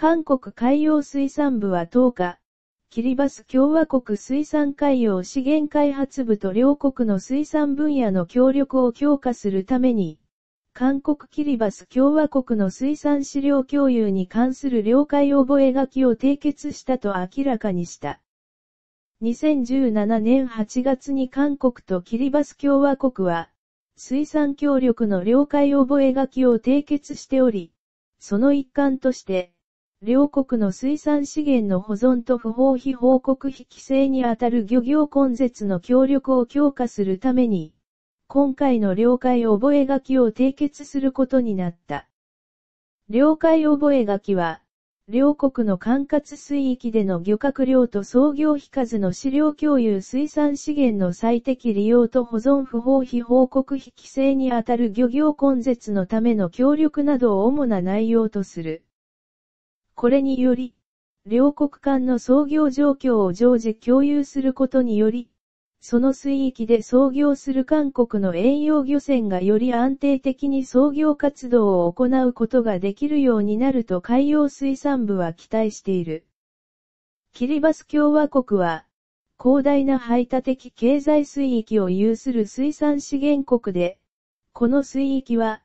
韓国海洋水産部は10日、キリバス共和国水産海洋資源開発部と両国の水産分野の協力を強化するために、韓国キリバス共和国の水産資料共有に関する了解覚書を締結したと明らかにした。2017年8月に韓国とキリバス共和国は、水産協力の了解覚書を締結しており、その一環として、両国の水産資源の保存と不法費報告費規制にあたる漁業根絶の協力を強化するために、今回の了解覚書を締結することになった。了解覚書は、両国の管轄水域での漁獲量と操業費数の資料共有水産資源の最適利用と保存不法費報告費規制にあたる漁業根絶のための協力などを主な内容とする。これにより、両国間の操業状況を常時共有することにより、その水域で操業する韓国の遠洋漁船がより安定的に操業活動を行うことができるようになると海洋水産部は期待している。キリバス共和国は、広大な排他的経済水域を有する水産資源国で、この水域は、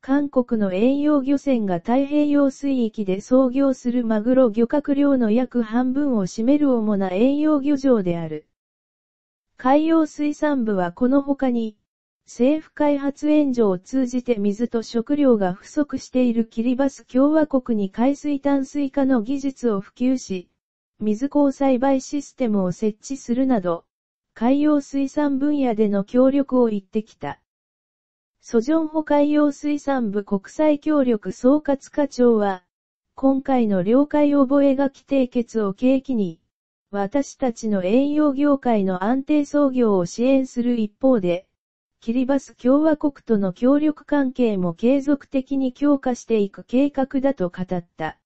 韓国の栄養漁船が太平洋水域で操業するマグロ漁獲量の約半分を占める主な栄養漁場である。海洋水産部はこの他に、政府開発援助を通じて水と食料が不足しているキリバス共和国に海水淡水化の技術を普及し、水耕栽培システムを設置するなど、海洋水産分野での協力を言ってきた。ソジョンホ海洋水産部国際協力総括課長は、今回の了解覚書締結を契機に、私たちの栄養業界の安定創業を支援する一方で、キリバス共和国との協力関係も継続的に強化していく計画だと語った。